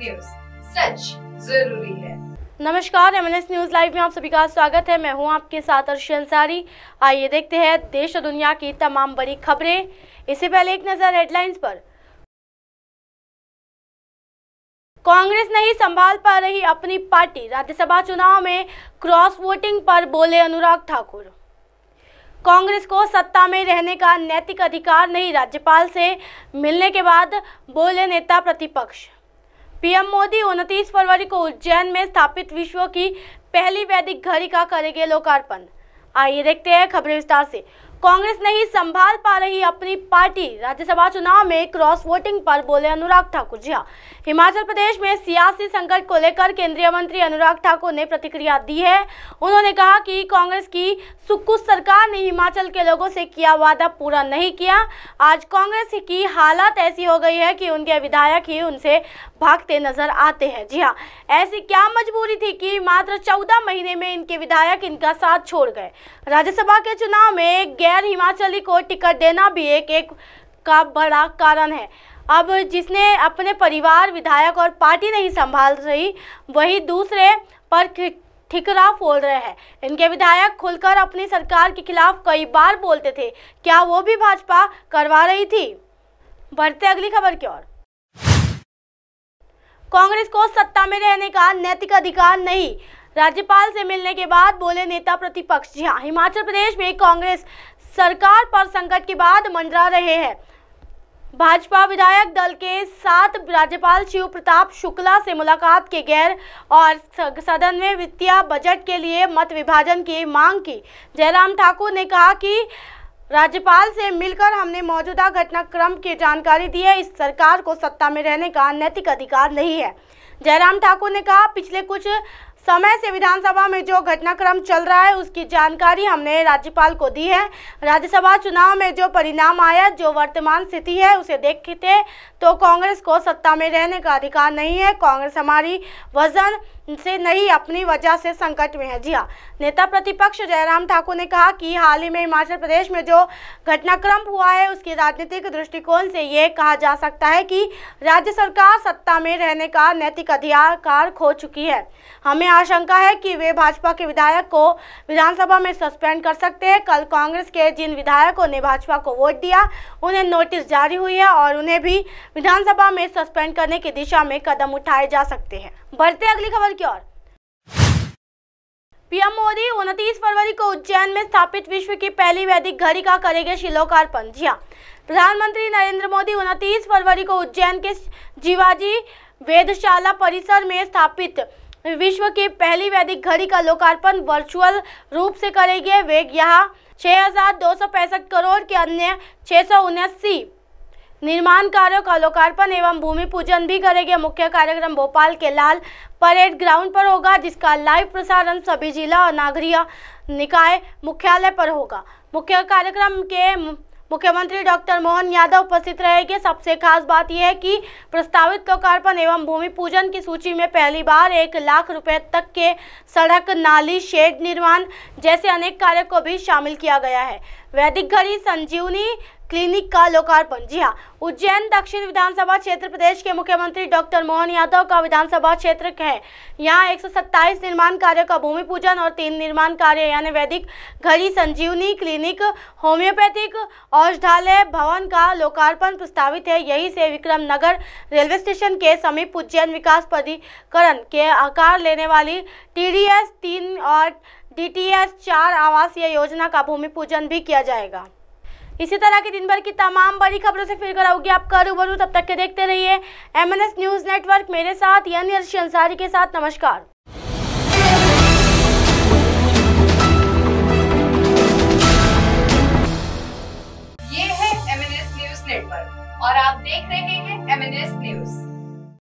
news सच जरूरी है नमस्कार एम न्यूज़ लाइव में आप सभी का स्वागत है मैं हूं आपके साथ अर्शी अंसारी आइए देखते हैं देश और दुनिया की तमाम बड़ी खबरें इससे पहले एक नज़र हेडलाइंस पर कांग्रेस नहीं संभाल पा रही अपनी पार्टी राज्यसभा चुनाव में क्रॉस वोटिंग पर बोले अनुराग ठाकुर कांग्रेस को सत्ता में रहने का नैतिक अधिकार नहीं राज्यपाल से मिलने के बाद बोले नेता प्रतिपक्ष पीएम मोदी 29 फरवरी को उज्जैन में स्थापित विश्व की पहली वैदिक घड़ी का करेंगे लोकार्पण आइए देखते हैं खबरें विस्तार से कांग्रेस नहीं संभाल पा रही अपनी पार्टी राज्यसभा चुनाव में क्रॉस वोटिंग पर बोले अनुराग ठाकुर जी हाँ हिमाचल प्रदेश में सियासी संकट को लेकर केंद्रीय मंत्री अनुराग ठाकुर ने प्रतिक्रिया दी है उन्होंने कहा कि कांग्रेस की सुक्कू सरकार ने हिमाचल के लोगों से किया वादा पूरा नहीं किया आज कांग्रेस की हालत ऐसी हो गई है कि उनके विधायक ही उनसे भागते नजर आते हैं जी हाँ ऐसी क्या मजबूरी थी कि मात्र चौदह महीने में इनके विधायक इनका साथ छोड़ गए राज्यसभा के चुनाव में गैर हिमाचली को टिकट देना भी एक एक का बड़ा कारण है अब जिसने अपने परिवार विधायक और पार्टी नहीं संभाल रही वही दूसरे पर ठिकरा फोल रहे हैं इनके विधायक खुलकर अपनी सरकार के खिलाफ कई बार बोलते थे क्या वो भी भाजपा करवा रही थी बढ़ते अगली खबर की ओर कांग्रेस को सत्ता में रहने का नैतिक अधिकार नहीं राज्यपाल से मिलने के बाद बोले नेता प्रतिपक्ष जी हाँ हिमाचल प्रदेश में कांग्रेस सरकार पर संकट के बाद मंडरा रहे हैं भाजपा विधायक दल के साथ राज्यपाल शिव प्रताप शुक्ला से मुलाकात के गैर और सदन में वित्तीय बजट के लिए मत विभाजन की मांग की जयराम ठाकुर ने कहा कि राज्यपाल से मिलकर हमने मौजूदा घटनाक्रम की जानकारी दी है इस सरकार को सत्ता में रहने का नैतिक अधिकार नहीं है जयराम ठाकुर ने कहा पिछले कुछ समय से विधानसभा में जो घटनाक्रम चल रहा है उसकी जानकारी हमने राज्यपाल को दी है राज्यसभा चुनाव में जो परिणाम आया जो वर्तमान स्थिति है उसे देखते तो कांग्रेस को सत्ता में रहने का अधिकार नहीं है कांग्रेस हमारी वजन से नहीं अपनी वजह से संकट में है जी हाँ नेता प्रतिपक्ष जयराम ठाकुर ने कहा कि हाल ही में हिमाचल प्रदेश में जो घटनाक्रम हुआ है उसके राजनीतिक दृष्टिकोण से ये कहा जा सकता है कि राज्य सरकार सत्ता में रहने का नैतिक अधिकार खो चुकी है हमें आशंका है कि वे भाजपा के विधायक को विधानसभा में सस्पेंड कर सकते हैं कल कांग्रेस के जिन विधायकों ने भाजपा को वोट दिया उन्हें नोटिस जारी हुई है और उन्हें भी विधानसभा में सस्पेंड करने की दिशा में कदम उठाए जा सकते हैं बढ़ते अगली खबर की ओर पीएम मोदी उनतीस फरवरी को उज्जैन में स्थापित विश्व की पहली वैदिक घड़ी का करेंगे शिलोकार्पण जी हाँ प्रधानमंत्री नरेंद्र मोदी उनतीस फरवरी को उज्जैन के जीवाजी वेदशाला परिसर में स्थापित विश्व की पहली वैदिक घड़ी का लोकार्पण वर्चुअल रूप से करेंगे वे यहाँ छः करोड़ के अन्य छः निर्माण कार्यों का लोकार्पण एवं भूमि पूजन भी करेंगे मुख्य कार्यक्रम भोपाल के लाल परेड ग्राउंड पर होगा जिसका लाइव प्रसारण सभी जिला और नागरीय निकाय मुख्यालय पर होगा मुख्य कार्यक्रम के मुख्यमंत्री डॉक्टर मोहन यादव उपस्थित रहेंगे सबसे खास बात यह है कि प्रस्तावित लोकार्पण एवं भूमि पूजन की सूची में पहली बार एक लाख रुपए तक के सड़क नाली शेड निर्माण जैसे अनेक कार्य को भी शामिल किया गया है वैदिक घड़ी संजीवनी क्लिनिक का लोकार्पण जी हाँ उज्जैन दक्षिण विधानसभा क्षेत्र प्रदेश के मुख्यमंत्री डॉक्टर मोहन यादव का विधानसभा क्षेत्र है यहाँ 127 निर्माण कार्यों का भूमि पूजन और तीन निर्माण कार्य यानी वैदिक घड़ी संजीवनी क्लिनिक होम्योपैथिक औषधालय भवन का लोकार्पण प्रस्तावित है यही से विक्रम नगर रेलवे स्टेशन के समीप उज्जैन विकास प्राधिकरण के आकार लेने वाली टी डी तीन और डी चार आवासीय योजना का भूमि पूजन भी किया जाएगा इसी तरह की दिन भर की तमाम बड़ी खबरों से फिर कराऊंगी आपका रूबरू तब तक के देखते रहिए एमएनएस न्यूज़ नेटवर्क मेरे साथ यानी अर्शी अंसारी के साथ नमस्कार